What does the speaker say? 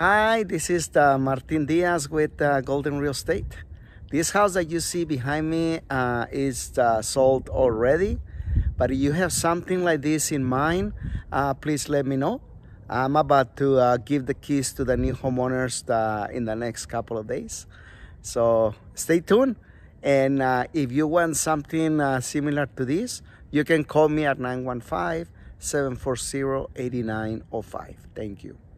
Hi, this is the uh, Martin Diaz with uh, Golden Real Estate. This house that you see behind me uh, is uh, sold already, but if you have something like this in mind, uh, please let me know. I'm about to uh, give the keys to the new homeowners in the next couple of days. So stay tuned. And if you want something similar to this, you can call me at 915 740 8905. Thank you.